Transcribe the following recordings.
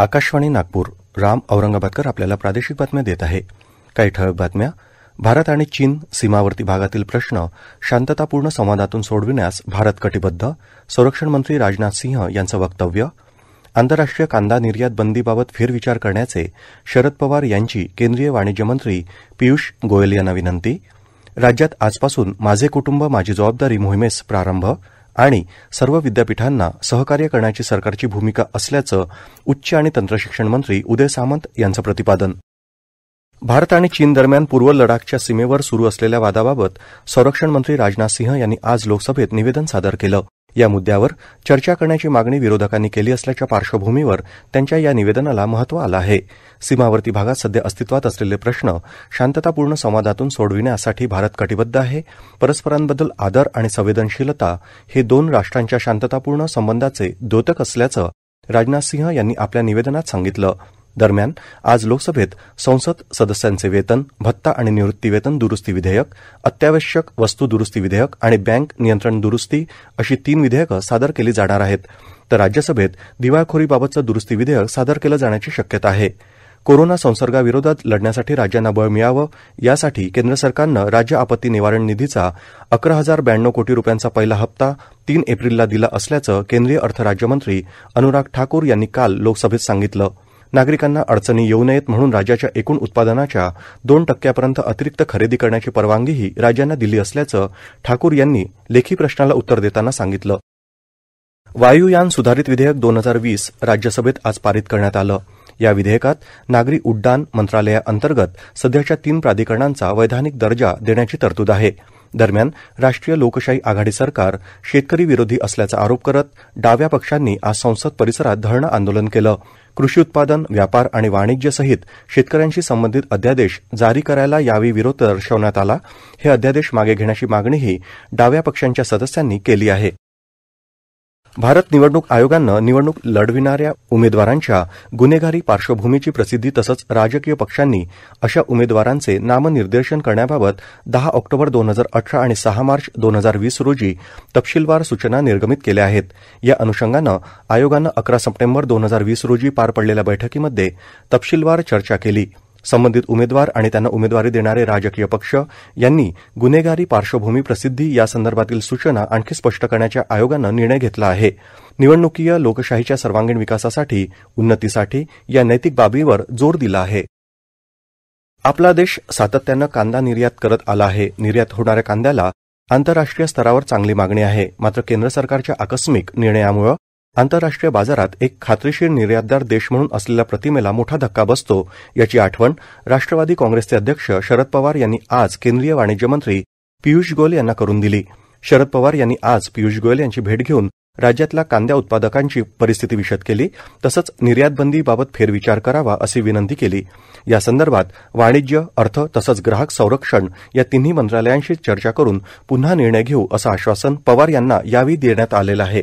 आकाशवाणी नागपूर राम औरंगाबादकर आपल्याला प्रादेशिक बातम्या देत आहे काही ठळक बातम्या भारत आणि चीन सीमावर्ती भागातील प्रश्न शांततापूर्ण संवादातून सोडविण्यास भारत कटिबद्ध संरक्षण मंत्री राजनाथ सिंह यांचं वक्तव्य आंतरराष्ट्रीय कांदा निर्यात बंदीबाबत फेरविचार करण्याचे शरद पवार यांची केंद्रीय वाणिज्य मंत्री पियुष गोयल यांना विनंती राज्यात आजपासून माझे कुटुंब माझी जबाबदारी मोहिमेस प्रारंभ आणि सर्व विद्यापीठांना सहकार्य करण्याची सरकारची भूमिका असल्याचं उच्च आणि तंत्रशिक्षण मंत्री उदय सामंत यांचं प्रतिपादन भारत आणि चीन दरम्यान पूर्व लडाखच्या सीमेवर सुरू असलेल्या वादाबाबत संरक्षण मंत्री राजनाथ सिंह यांनी आज लोकसभेत निवेदन सादर केलं या मुद्यावर चर्चा करण्याची मागणी विरोधकांनी केली असल्याच्या पार्श्वभूमीवर त्यांच्या या निवेदनाला महत्व आलं आहे सीमावर्ती भागात सध्या अस्तित्वात असलेले प्रश्न शांततापूर्ण संवादातून सोडविण्यासाठी भारत कटिबद्ध आहे परस्परांबद्दल आदर आणि संवेदनशीलता हे दोन राष्ट्रांच्या शांततापूर्ण संबंधाचे द्योतक असल्याचं राजनाथ सिंह यांनी आपल्या निवेदनात सांगितलं दरम्यान आज लोकसभेत संसद सदस्यांचे वेतन भत्ता आणि निवृत्तीवेतन दुरुस्ती विधेयक अत्यावश्यक वस्तू दुरुस्ती विधेयक आणि बँक नियंत्रण दुरुस्ती अशी तीन विधेयकं सादर केली जाणार आहेत तर राज्यसभेत दिवाळखोरीबाबतचं दुरुस्ती विधेयक सादर केलं जाण्याची शक्यता आहे कोरोना संसर्गाविरोधात लढण्यासाठी राज्यांना बळ मिळावं यासाठी केंद्र सरकारनं राज्य आपत्ती निवारण निधीचा अकरा हजार ब्याण्णव कोटी रुपयांचा पहिला हप्ता तीन एप्रिलला दिला असल्याचं केंद्रीय अर्थ राज्यमंत्री अनुराग ठाकूर यांनी काल लोकसभेत सांगितलं नागरिकांना अडचणी येऊ नयेत म्हणून राज्याच्या एकूण उत्पादनाच्या दोन टक्क्यापर्यंत अतिरिक्त खरेदी करण्याची परवानगीही राज्यांना दिली असल्याचं ठाकूर यांनी लेखी प्रश्नाला उत्तर देताना सांगितलं वायुयान सुधारित विधेयक दोन हजार वीस राज्यसभेत आज पारित करण्यात आलं या विधेयकात नागरी उड्डाण मंत्रालयाअंतर्गत सध्याच्या तीन प्राधिकरणांचा वैधानिक दर्जा देण्याची तरतूद आहे दरम्यान राष्ट्रीय लोकशाही आघाडी सरकार शेतकरी विरोधी असल्याचा आरोप करत डाव्या पक्षांनी आज संसद परिसरात धरणं आंदोलन केलं कृषी उत्पादन व्यापार आणि वाणिज्य सहित शेतकऱ्यांशी संबंधित अध्यादेश जारी करायला यावेळी विरोध दर्शवण्यात आला हे अध्यादेश मागे घेण्याची मागणीही डाव्या पक्षांच्या सदस्यांनी केली आहे भारत निवडणूक आयोगानं निवडणूक लढविणाऱ्या उमेदवारांच्या गुन्हेगारी पार्श्वभूमीची प्रसिद्धी तसंच राजकीय पक्षांनी अशा उमेदवारांचे नामनिर्देशन करण्याबाबत दहा ऑक्टोबर दोन हजार अठरा आणि सहा मार्च दोन हजार वीस रोजी तपशीलवार सूचना निर्गमित केल्या आहेत या अनुषंगानं आयोगानं अकरा सप्टेंबर दोन हजार वीस रोजी पार पडलेल्या बैठकीमध्ये तपशीलवार चर्चा केली संबंधित उमेदवार आणि त्यांना उमेदवारी देणारे राजकीय पक्ष यांनी गुन्हेगारी पार्श्वभूमी प्रसिद्धी यासंदर्भातील सूचना आणखी स्पष्ट करण्याच्या आयोगानं निर्णय घेतला आहे निवडणुकीय लोकशाहीच्या सर्वांगीण विकासासाठी उन्नतीसाठी या नैतिक बाबीवर जोर दिला आहे आपला देश सातत्यानं कांदा निर्यात करत आला आहे निर्यात होणाऱ्या कांद्याला आंतरराष्ट्रीय स्तरावर चांगली मागणी आहे मात्र केंद्र सरकारच्या आकस्मिक निर्णयामुळे आंतरराष्ट्रीय बाजारात एक खात्रीशीर निर्यातदार देश म्हणून असलेल्या प्रतिमेला मोठा धक्का बसतो याची आठवण राष्ट्रवादी काँग्रेसचे अध्यक्ष शरद पवार यांनी आज केंद्रीय वाणिज्य मंत्री पियुष गोयल यांना करून दिली शरद पवार यांनी आज पियुष गोयल यांची भेट घेऊन राज्यातल्या कांद्या उत्पादकांची परिस्थिती विशद केली तसंच निर्यातबंदीबाबत फेरविचार करावा अशी विनंती केली या संदर्भात वाणिज्य अर्थ तसंच ग्राहक संरक्षण या तिन्ही मंत्रालयांशी चर्चा करून पुन्हा निर्णय घेऊ असं आश्वासन पवार यांना यावेळी देण्यात आलेलं आहे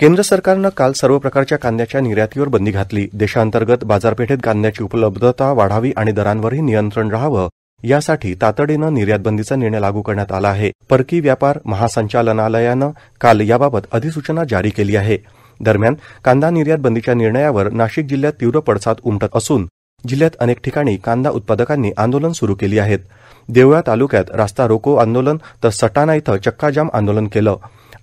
केंद्र सरकारनं काल सर्व प्रकारच्या कांद्याच्या निर्यातीवर बंदी घातली देशांतर्गत बाजारपेठेत कांद्याची उपलब्धता वाढावी आणि दरांवरही नियंत्रण राहावं यासाठी तातडीनं निर्यातबंदीचा निर्णय लागू करण्यात आला आहे परकी व्यापार महासंचालनालयानं काल याबाबत अधिसूचना जारी केली आहे दरम्यान कांदा निर्यात बंदीच्या निर्णयावर नाशिक जिल्ह्यात तीव्र पडसाद उमटत असून जिल्ह्यात अनेक ठिकाणी कांदा उत्पादकांनी आंदोलन सुरू केली आहेत देवळा तालुक्यात रास्ता रोको आंदोलन तर सटाणा इथं चक्काजाम आंदोलन केलं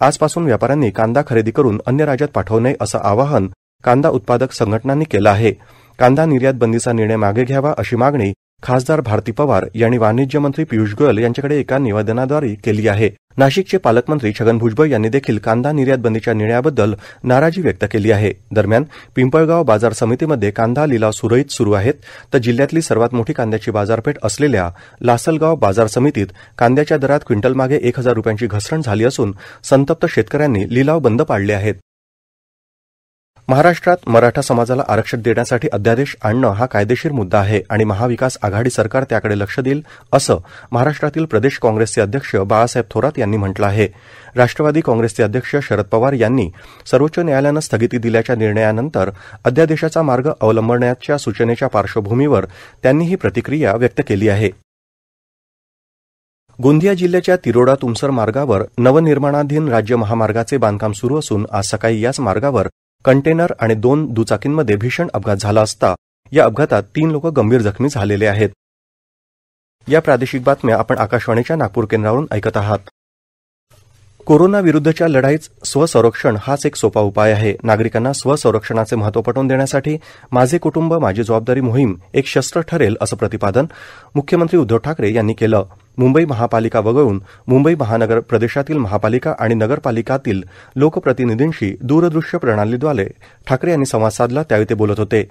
आजपासून व्यापाऱ्यांनी कांदा खरेदी करून अन्य राज्यात पाठवू नये असं आवाहन कांदा उत्पादक संघटनांनी केलं आहे कांदा निर्यात बंदीचा निर्णय मागे घ्यावा अशी मागणी खासदार भारती पवार यांनी वाणिज्य मंत्री पियुष गोयल यांच्याकडे एका निवेदनाद्वारे केली आहे नाशिकचे पालकमंत्री छगन भ्जबळ यांनी देखील कांदा निर्यात बंदीच्या निर्णयाबद्दल नाराजी व्यक्त केली आहे दरम्यान पिंपळगाव बाजार समितीमध्ये कांदा लिलाव सुरळीत सुरू आहेत तर जिल्ह्यातली सर्वात मोठी कांद्याची बाजारपेठ असलेल्या लासलगाव बाजार समितीत कांद्याच्या दरात क्विंटलमागे एक हजार रुपयांची घसरण झाली असून संतप्त शेतकऱ्यांनी लिलाव बंद पाडले आहेत महाराष्ट्रात मराठा समाजाला आरक्षण देण्यासाठी अध्यादेश आणणं हा कायदेशीर मुद्दा आहे आणि महाविकास आघाडी सरकार त्याकडे लक्ष देईल असं महाराष्ट्रातील प्रदेश काँग्रेसचे अध्यक्ष बाळासाहेब थोरात यांनी म्हटलं आहे राष्ट्रवादी काँग्रेसचे अध्यक्ष शरद पवार यांनी सर्वोच्च न्यायालयानं स्थगिती दिल्याच्या निर्णयानंतर अध्यादेशाचा मार्ग अवलंबण्याच्या सूचनेच्या पार्श्वभूमीवर त्यांनी ही प्रतिक्रिया व्यक्त केली आहे गोंदिया जिल्ह्याच्या तिरोडा तुमसर मार्गावर नवनिर्माणाधीन राज्य महामार्गाचे बांधकाम सुरू असून आज सकाळी याच मार्गावर कंटेनर आणि दोन दुचाकींमध्ये भीषण अपघात झाला असता या अपघातात तीन लोक गंभीर जखमी झालेले आहेत या प्रादेशिक बातम्या आपण आकाशवाणीच्या नागपूर केंद्रावरून ऐकत आहात कोरोना विरुद्धच्या लढाईत स्वसंरक्षण हाच एक सोपा उपाय आहे नागरिकांना स्वसंरक्षणाचे महत्व पटवून देण्यासाठी माझे कुटुंब माझी जबाबदारी मोहीम एक शस्त्र ठरेल असं प्रतिपादन मुख्यमंत्री उद्धव ठाकरे यांनी केलं मुंबई महापालिका वगळून मुंबई महानगर प्रदेशातील महापालिका आणि नगरपालिकातील लोकप्रतिनिधींशी दूरदृश्य प्रणालीद्वारे ठाकरे यांनी संवाद साधला त्यावेळी ते बोलत होते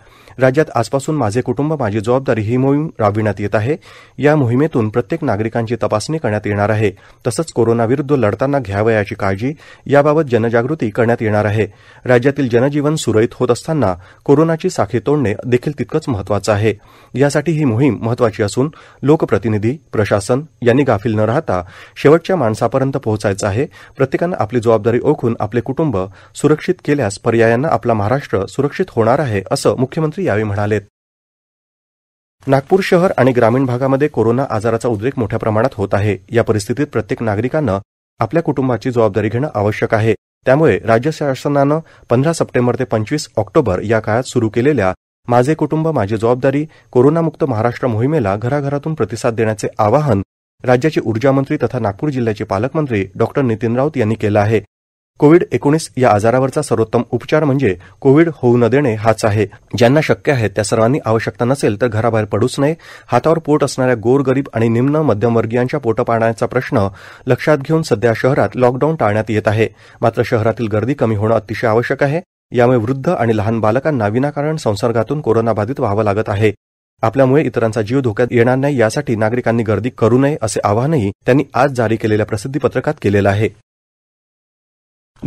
राज्यात आजपासून माझे कुटुंब माझी जबाबदारी ही मोहीम राबविण्यात येत आहे या मोहिमेतून प्रत्येक नागरिकांची तपासणी करण्यात येणार आहे तसंच कोरोनाविरुद्ध लढताना घ्यावयाची काळजी याबाबत जनजागृती करण्यात येणार आहे राज्यातील जनजीवन सुरळीत होत असताना कोरोनाची साखळी तोडणे देखील तितकंच महत्वाचं आहे यासाठी ही मोहीम महत्वाची असून लोकप्रतिनिधी प्रशासन यांनी गाफील न राहता शेवटच्या माणसापर्यंत पोहोचायचं आहे प्रत्येकानं आपली जबाबदारी ओळखून आपले कुटुंब सुरक्षित केल्यास पर्यायांना आपला महाराष्ट्र सुरक्षित होणार आहे असं मुख्यमंत्री यावेळी म्हणालेत नागपूर शहर आणि ग्रामीण भागामध्ये कोरोना आजाराचा उद्रेक मोठ्या प्रमाणात होत आहे या परिस्थितीत प्रत्येक नागरिकानं आपल्या कुटुंबाची जबाबदारी घेणं आवश्यक आहे त्यामुळे राज्य शासनानं पंधरा सप्टेंबर ते पंचवीस ऑक्टोबर या काळात सुरू केलेल्या माझे कुटुंब माझी जबाबदारी कोरोनामुक्त महाराष्ट्र मोहिमेला घराघरातून प्रतिसाद देण्याचे आवाहन राज्याचे ऊर्जामंत्री तथा नागपूर जिल्ह्याचे पालकमंत्री डॉ नितीन राऊत यांनी केलं आहे कोविड एकोणीस या आजारावरचा सर्वोत्तम उपचार म्हणजे कोविड होऊ न देणे हाच आहे ज्यांना शक्य आहे त्या सर्वांनी आवश्यकता नसेल तर घराबाहेर पडूच नये हातावर पोट असणाऱ्या गोरगरीब आणि निम्न मध्यमवर्गीयांच्या पोटपाण्याचा प्रश्न लक्षात घेऊन सध्या शहरात लॉकडाऊन टाळण्यात येत आहे मात्र शहरातील गर्दी कमी होणं अतिशय आवश्यक आहे यामुळे वृद्ध आणि लहान बालकांना विनाकारण संसर्गातून कोरोनाबाधित व्हावं लागत आहे आपल्यामुळे इतरांचा जीव धोक्यात येणार नाही यासाठी नागरिकांनी गर्दी करू नये असे आवाहनही त्यांनी आज जारी केलेल्या प्रसिद्धी पत्रकात केलेलं आहे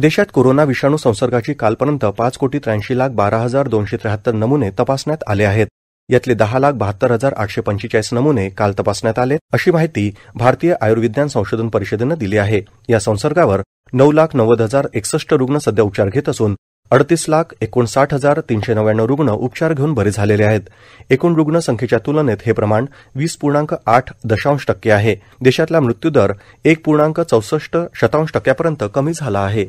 देशात कोरोना विषाणू संसर्गाची कालपर्यंत पाच कोटी त्र्याऐंशी लाख बारा हजार दोनशे त्र्याहत्तर नमुने तपासण्यात आले आहेत यातले दहा लाख बहात्तर हजार आठशे पंचेचाळीस नमुने काल तपासण्यात आले अशी माहिती भारतीय आयुर्विज्ञान संशोधन परिषदेनं दिली आहे या संसर्गावर नऊ लाख नव्वद हजार एकसष्ट रुग्ण सध्या उपचार घेत असून अडतीस लाख एकोणसाठ हजार तीनशे नव्याण्णव रुग्ण उपचार घेऊन बरे झालेले आहेत एकूण रुग्ण संख्येच्या तुलनेत हे प्रमाण वीस पूर्णांक आठ दशांश टक्के आहे देशातला मृत्यूदर एक पूर्णांक चौसष्ट शतांश टक्क्यापर्यंत कमी झाला आहे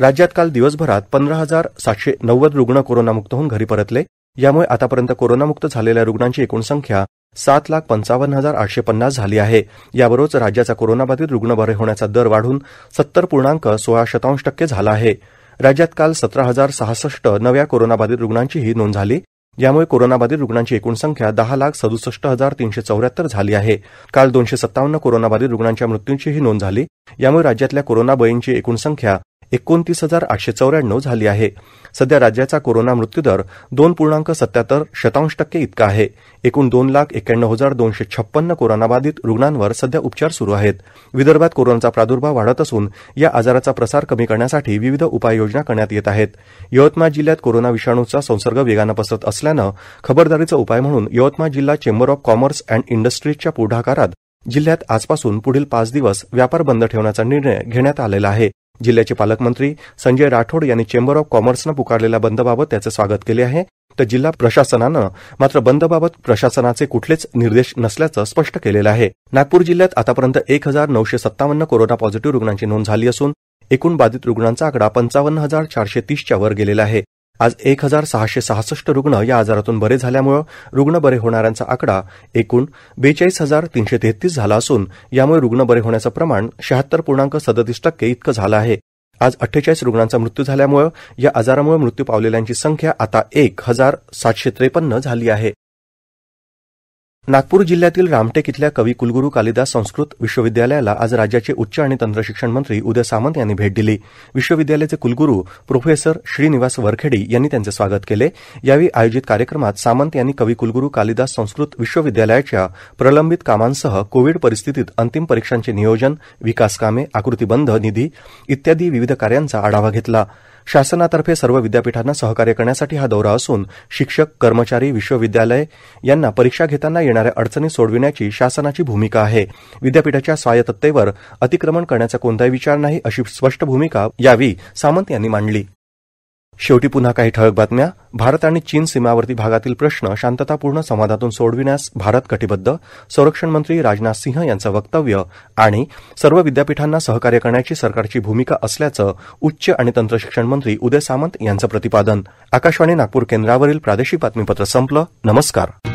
राज्यात काल दिवसभरात पंधरा हजार सातशे नव्वद रुग्ण कोरोनामुक्त होऊन घरी परतले यामुळे आतापर्यंत कोरोनामुक्त झालेल्या रुग्णांची एकूण संख्या सात लाख पंचावन्न हजार आठशे पन्नास झाली आहे याबरोबरच राज्याचा कोरोनाबाधित रुग्ण बरे होण्याचा दर वाढून सत्तर पूर्णांक सोळा शतांश टक्के झाला आहे राज्यात काल सतरा हजार सहासष्ट नव्या कोरोनाबाधित रुग्णांचीही नोंद झाली यामुळे कोरोनाबाधित रुग्णांची एकूण संख्या दहा लाख सदुसष्ट हजार तीनशे चौऱ्याहत्तर झाली आहे काल दोनशे सत्तावन्न कोरोनाबाधित रुग्णांच्या मृत्यूंचीही नोंद झाली यामुळे राज्यातल्या कोरोना बळींची एकूण संख्या एकोणतीस हजार आठशे चौऱ्याण्णव झाली आहे सध्या राज्याचा कोरोना मृत्यूदर दोन पूर्णांक सत्याहत्तर शतांश टक्के इतका आहे एकूण दोन लाख एक्याण्णव हजार दोनशे छप्पन्न कोरोनाबाधित रुग्णांवर सध्या उपचार सुरू आहेत विदर्भात कोरोनाचा प्रादुर्भाव वाढत असून या आजाराचा प्रसार कमी करण्यासाठी विविध उपाययोजना करण्यात येत आहेत यवतमाळ जिल्ह्यात कोरोना विषाणूचा संसर्ग वेगानं पसरत असल्यानं खबरदारीचा उपाय म्हणून यवतमाळ जिल्हा चेंबर ऑफ कॉमर्स अँड इंडस्ट्रीजच्या पुढाकारात जिल्ह्यात आजपासून पुढील पाच दिवस व्यापार बंद ठेवण्याचा निर्णय घेण्यात आलेला आहे जिल्ह्याचे पालकमंत्री संजय राठोड यांनी चेंबर ऑफ कॉमर्सनं पुकारलेल्या बंदबाबत त्याचे स्वागत केले आहे तर जिल्हा प्रशासनानं मात्र बंदबाबत प्रशासनाचे कुठलेच निर्देश नसल्याचं स्पष्ट केलेलं आहे नागपूर जिल्ह्यात आतापर्यंत एक हजार नऊशे सत्तावन्न कोरोना पॉझिटिव्ह रुग्णांची नोंद झाली असून एकूण बाधित रुग्णांचा आकडा पंचावन्न हजार चारशे तीसच्या वर गेलेला आहे आज एक हजार सहाशे सहासष्ट रुग्ण या आजारातून बरे झाल्यामुळं रुग्ण बरे होणाऱ्यांचा आकडा एकूण बेचाळीस हजार तीनशे तेहतीस झाला असून यामुळे रुग्ण बरे होण्याचं प्रमाण शहात्तर पूर्णांक सदतीस टक्के इतकं झालं आहे आज अठ्ठेचाळीस रुग्णांचा मृत्यू झाल्यामुळं या आजारामुळे मृत्यू पावलेल्यांची संख्या आता एक हजार सातशे त्रेपन्न झाली आहे नागपूर जिल्ह्यातील रामटेक इथल्या कवी कुलगुरू कालिदास संस्कृत विश्वविद्यालयाला आज राज्याचे उच्च आणि तंत्रशिक्षण मंत्री उदय सामंत यांनी भेट दिली विश्वविद्यालयाचे कुलगुरू प्रोफेसर श्रीनिवास वरखेडी यांनी त्यांचे स्वागत केले यावेळी आयोजित कार्यक्रमात सामंत यांनी कवी कुलगुरू कालिदास संस्कृत विश्वविद्यालयाच्या प्रलंबित कामांसह कोविड परिस्थितीत अंतिम परीक्षांचे नियोजन विकासकामे आकृतीबंध निधी इत्यादी विविध कार्यांचा आढावा घेतला शासनातर्फे सर्व विद्यापीठांना सहकार्य करण्यासाठी हा दौरा असून शिक्षक कर्मचारी विश्वविद्यालय यांना परीक्षा घेताना येणाऱ्या अडचणी सोडविण्याची शासनाची भूमिका आहे विद्यापीठाच्या स्वायत्ततेवर अतिक्रमण करण्याचा कोणताही विचार नाही अशी स्पष्ट भूमिका यावेळी सामंत यांनी मांडली शेवटी पुन्हा काही ठळक बातम्या भारत आणि चीन सीमावर्ती भागातील प्रश्न शांततापूर्ण संवादातून सोडविण्यास भारत कटिबद्ध संरक्षण मंत्री राजनाथ सिंह यांचं वक्तव्य आणि सर्व विद्यापीठांना सहकार्य करण्याची सरकारची भूमिका असल्याचं उच्च आणि तंत्रशिक्षण मंत्री उदय सामंत यांचं प्रतिपादन आकाशवाणी नागपूर केंद्रावरील प्रादेशिक बातमीपत्र संपलं नमस्कार